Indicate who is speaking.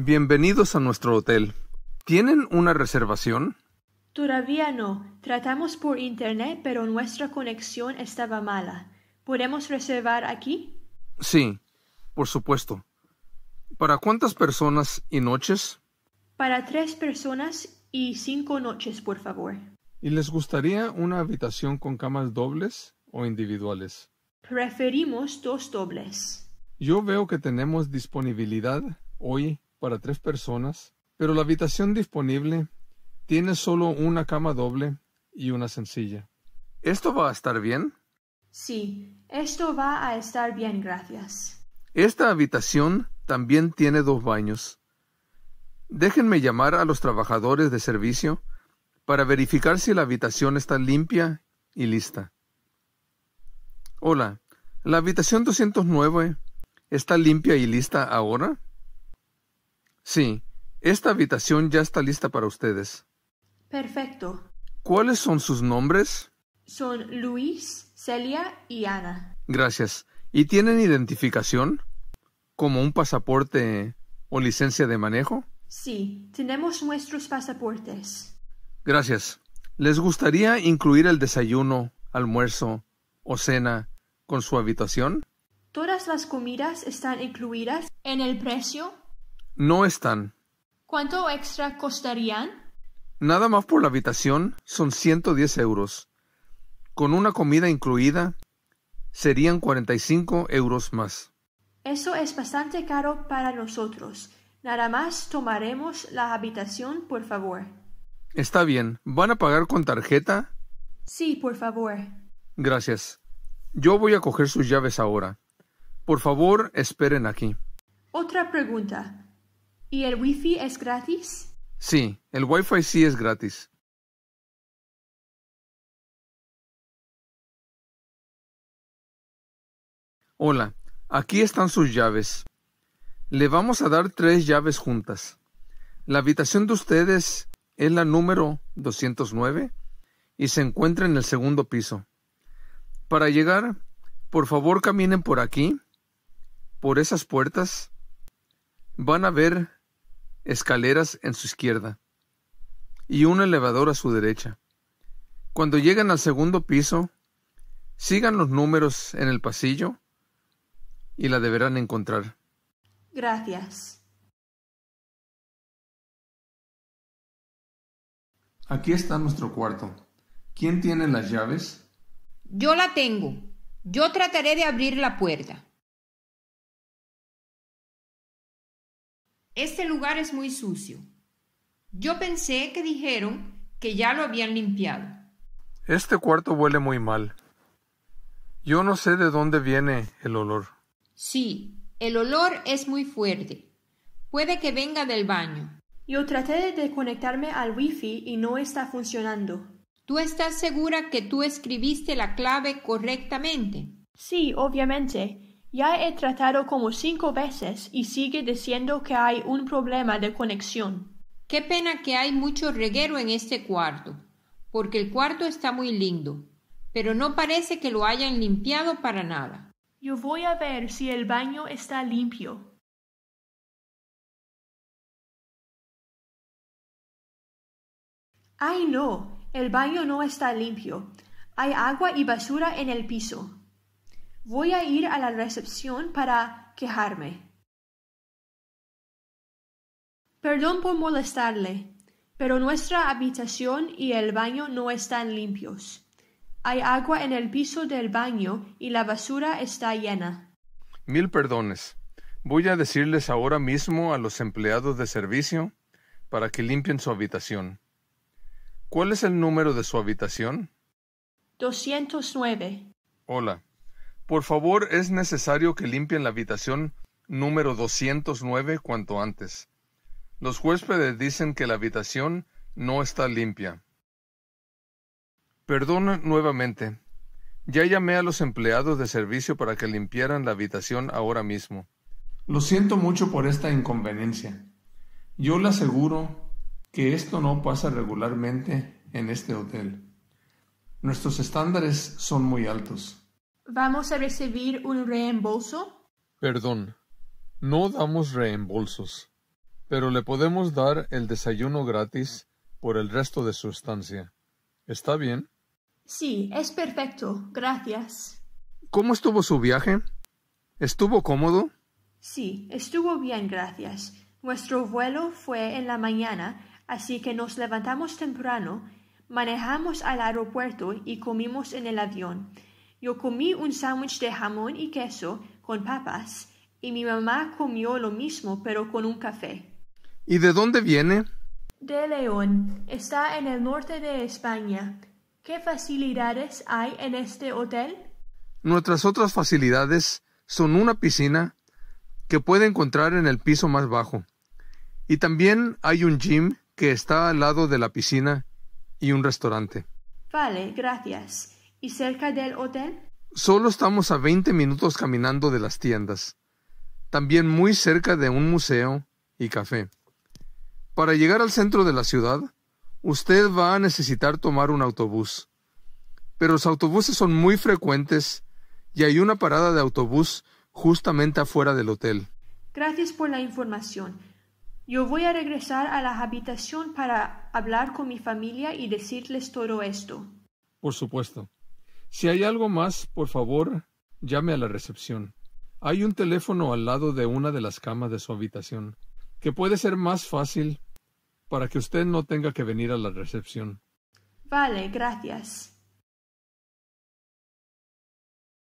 Speaker 1: Bienvenidos a nuestro hotel. ¿Tienen una reservación?
Speaker 2: Todavía no. Tratamos por Internet, pero nuestra conexión estaba mala. ¿Podemos reservar aquí?
Speaker 1: Sí, por supuesto. ¿Para cuántas personas y noches?
Speaker 2: Para tres personas y cinco noches, por favor.
Speaker 1: ¿Y les gustaría una habitación con camas dobles o individuales?
Speaker 2: Preferimos dos dobles.
Speaker 1: Yo veo que tenemos disponibilidad hoy para tres personas, pero la habitación disponible tiene solo una cama doble y una sencilla. ¿Esto va a estar bien?
Speaker 2: Sí, esto va a estar bien, gracias.
Speaker 1: Esta habitación también tiene dos baños. Déjenme llamar a los trabajadores de servicio para verificar si la habitación está limpia y lista. Hola, ¿la habitación 209 está limpia y lista ahora? Sí, esta habitación ya está lista para ustedes.
Speaker 2: Perfecto.
Speaker 1: ¿Cuáles son sus nombres?
Speaker 2: Son Luis, Celia y Ana.
Speaker 1: Gracias. ¿Y tienen identificación? ¿Como un pasaporte o licencia de manejo?
Speaker 2: Sí, tenemos nuestros pasaportes.
Speaker 1: Gracias. ¿Les gustaría incluir el desayuno, almuerzo o cena con su habitación?
Speaker 2: Todas las comidas están incluidas en el precio
Speaker 1: no están.
Speaker 2: ¿Cuánto extra costarían?
Speaker 1: Nada más por la habitación son 110 euros. Con una comida incluida serían 45 euros más.
Speaker 2: Eso es bastante caro para nosotros. Nada más tomaremos la habitación, por favor.
Speaker 1: Está bien. ¿Van a pagar con tarjeta?
Speaker 2: Sí, por favor.
Speaker 1: Gracias. Yo voy a coger sus llaves ahora. Por favor, esperen aquí.
Speaker 2: Otra pregunta. ¿Y el wifi es gratis?
Speaker 1: Sí, el wifi sí es gratis. Hola, aquí están sus llaves. Le vamos a dar tres llaves juntas. La habitación de ustedes es la número 209 y se encuentra en el segundo piso. Para llegar, por favor caminen por aquí, por esas puertas. Van a ver escaleras en su izquierda y un elevador a su derecha. Cuando lleguen al segundo piso, sigan los números en el pasillo y la deberán encontrar.
Speaker 2: Gracias.
Speaker 1: Aquí está nuestro cuarto. ¿Quién tiene las llaves?
Speaker 2: Yo la tengo. Yo trataré de abrir la puerta. Este lugar es muy sucio. Yo pensé que dijeron que ya lo habían limpiado.
Speaker 1: Este cuarto huele muy mal. Yo no sé de dónde viene el olor.
Speaker 2: Sí, el olor es muy fuerte. Puede que venga del baño. Yo traté de conectarme al wifi y no está funcionando. ¿Tú estás segura que tú escribiste la clave correctamente? Sí, obviamente. Ya he tratado como cinco veces y sigue diciendo que hay un problema de conexión. Qué pena que hay mucho reguero en este cuarto, porque el cuarto está muy lindo, pero no parece que lo hayan limpiado para nada. Yo voy a ver si el baño está limpio. Ay, no, el baño no está limpio. Hay agua y basura en el piso. Voy a ir a la recepción para quejarme. Perdón por molestarle, pero nuestra habitación y el baño no están limpios. Hay agua en el piso del baño y la basura está llena.
Speaker 1: Mil perdones. Voy a decirles ahora mismo a los empleados de servicio para que limpien su habitación. ¿Cuál es el número de su habitación?
Speaker 2: 209.
Speaker 1: Hola, por favor, es necesario que limpien la habitación número 209 cuanto antes. Los huéspedes dicen que la habitación no está limpia. Perdón nuevamente. Ya llamé a los empleados de servicio para que limpiaran la habitación ahora mismo. Lo siento mucho por esta inconveniencia. Yo le aseguro que esto no pasa regularmente en este hotel. Nuestros estándares son muy altos.
Speaker 2: ¿Vamos a recibir un reembolso?
Speaker 1: Perdón, no damos reembolsos, pero le podemos dar el desayuno gratis por el resto de su estancia. ¿Está bien?
Speaker 2: Sí, es perfecto, gracias.
Speaker 1: ¿Cómo estuvo su viaje? ¿Estuvo cómodo?
Speaker 2: Sí, estuvo bien, gracias. Nuestro vuelo fue en la mañana, así que nos levantamos temprano, manejamos al aeropuerto y comimos en el avión. Yo comí un sándwich de jamón y queso con papas y mi mamá comió lo mismo pero con un café.
Speaker 1: ¿Y de dónde viene?
Speaker 2: De León. Está en el norte de España. ¿Qué facilidades hay en este hotel?
Speaker 1: Nuestras otras facilidades son una piscina que puede encontrar en el piso más bajo. Y también hay un gym que está al lado de la piscina y un restaurante.
Speaker 2: Vale, gracias. ¿Y cerca del hotel?
Speaker 1: Solo estamos a 20 minutos caminando de las tiendas. También muy cerca de un museo y café. Para llegar al centro de la ciudad, usted va a necesitar tomar un autobús. Pero los autobuses son muy frecuentes y hay una parada de autobús justamente afuera del hotel.
Speaker 2: Gracias por la información. Yo voy a regresar a la habitación para hablar con mi familia y decirles todo esto.
Speaker 1: Por supuesto. Si hay algo más, por favor, llame a la recepción. Hay un teléfono al lado de una de las camas de su habitación, que puede ser más fácil para que usted no tenga que venir a la recepción.
Speaker 2: Vale, gracias.